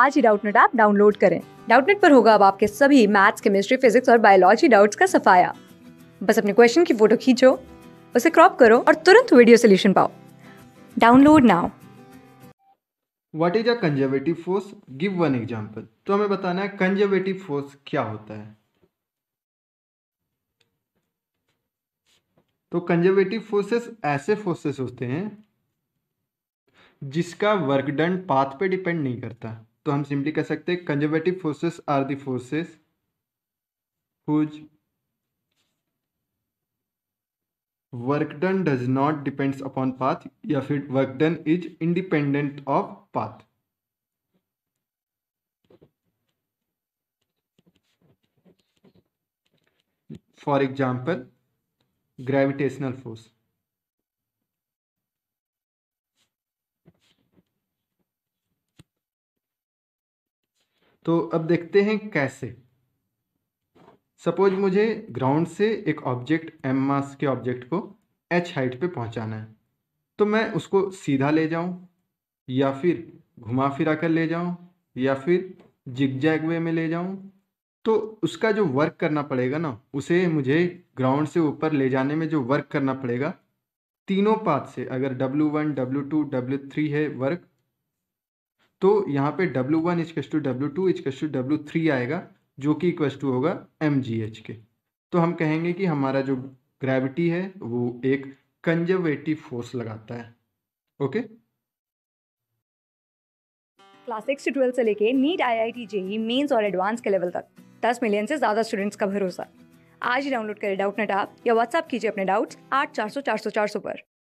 आज ही Doubtnut app download करें डाउटनेट पर होगा अब आपके सभी मैथ्स केमिस्ट्री फिजिक्स और बायोलॉजी डाउट्स का सफाया बस अपने क्वेश्चन की फोटो खींचो उसे क्रॉप करो और तुरंत वीडियो सोल्यूशन पाओ download now what is a conservative force give one example तो हमें बताना है कंजर्वेटिव फोर्स क्या होता है तो कंजर्वेटिव फोर्सेस ऐसे फोर्सेस होते हैं जिसका वर्क डन पाथ पे डिपेंड नहीं करता तो हम सिंपली कह सकते हैं conservative forces are the forces whose work done does not depends upon path या फिर work done is independent of path for example gravitational force तो अब देखते हैं कैसे सपोज मुझे ग्राउंड से एक ऑब्जेक्ट एम मास के ऑब्जेक्ट को एच हाइट पे पहुंचाना है तो मैं उसको सीधा ले जाऊं या फिर घुमा फिरा कर ले जाऊं या फिर जिग जैग वे में ले जाऊं तो उसका जो वर्क करना पड़ेगा ना उसे मुझे ग्राउंड से ऊपर ले जाने में जो वर्क करना पड़ेगा तीनों पाथ से अगर W1, W2, W3 है वर्क तो यहाँ पे W1 one इजकस to W two इजकस to W three आएगा जो कि इक्वस टू होगा एम जी एच के तो हम कहेंगे कि हमारा जो ग्रेविटी है वो एक कंजर्वेटिव फोर्स लगाता है ओके क्लास सिक्स से ट्वेल्थ से लेके NEET I I T JEE mains और एडवांस के लेवल तक दस मिलियन से ज़्यादा स्टूडेंट्स का भरोसा आज ही डाउनलोड करें डाउट नेट आप या व्हाट्सएप कीजिए अपने डाउट्स आठ चार सौ चार सौ चार सौ पर